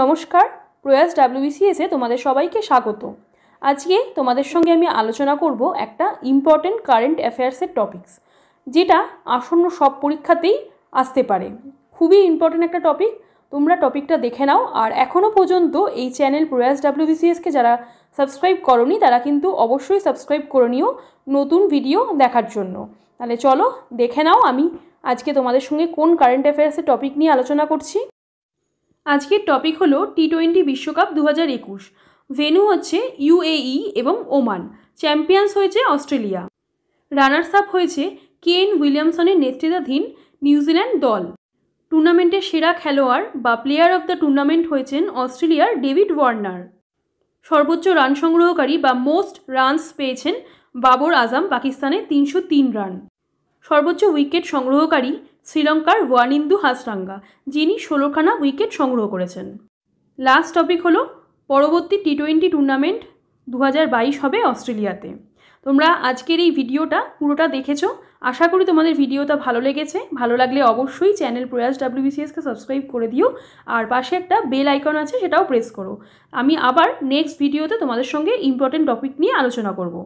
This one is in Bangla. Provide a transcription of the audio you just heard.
নমস্কার প্রয়াস ডাব্লিউবিসিএসে তোমাদের সবাইকে স্বাগত আজকে তোমাদের সঙ্গে আমি আলোচনা করব একটা ইম্পর্টেন্ট কারেন্ট অ্যাফেয়ার্সের টপিকস যেটা আসন্ন সব পরীক্ষাতেই আসতে পারে খুবই ইম্পর্টেন্ট একটা টপিক তোমরা টপিকটা দেখে নাও আর এখনও পর্যন্ত এই চ্যানেল প্রয়াস ডাব্লিউবিসিএসকে যারা সাবস্ক্রাইব করনি তারা কিন্তু অবশ্যই সাবস্ক্রাইব করে নিও নতুন ভিডিও দেখার জন্য তাহলে চলো দেখে নাও আমি আজকে তোমাদের সঙ্গে কোন কারেন্ট অ্যাফেয়ার্সের টপিক নিয়ে আলোচনা করছি আজকের টপিক হলো টি টোয়েন্টি বিশ্বকাপ দু হাজার একুশ ভেনু হচ্ছে ইউএই e এবং ওমান চ্যাম্পিয়ন্স হয়েছে অস্ট্রেলিয়া রানার্স আপ হয়েছে কেন উইলিয়ামসনের নেতৃত্বাধীন নিউজিল্যান্ড দল টুর্নামেন্টের সেরা খেলোয়াড় বা প্লেয়ার অব দ্য টুর্নামেন্ট হয়েছেন অস্ট্রেলিয়ার ডেভিড ওয়ার্নার সর্বোচ্চ রান সংগ্রহকারী বা মোস্ট রানস পেয়েছেন বাবর আজম পাকিস্তানে তিনশো তিন রান সর্বোচ্চ উইকেট সংগ্রহকারী শ্রীলঙ্কার ওয়ানিন্দু হাসরাঙ্গা যিনি ষোলোখানা উইকেট সংগ্রহ করেছেন লাস্ট টপিক হলো পরবর্তী টি টোয়েন্টি টুর্নামেন্ট দু হবে অস্ট্রেলিয়াতে তোমরা আজকের এই ভিডিওটা পুরোটা দেখেছো আশা করি তোমাদের ভিডিওটা ভালো লেগেছে ভালো লাগলে অবশ্যই চ্যানেল প্রয়াস ডাব্লিউবিসিএসকে সাবস্ক্রাইব করে দিও আর পাশে একটা বেল আইকন আছে সেটাও প্রেস করো আমি আবার নেক্সট ভিডিওতে তোমাদের সঙ্গে ইম্পর্টেন্ট টপিক নিয়ে আলোচনা করব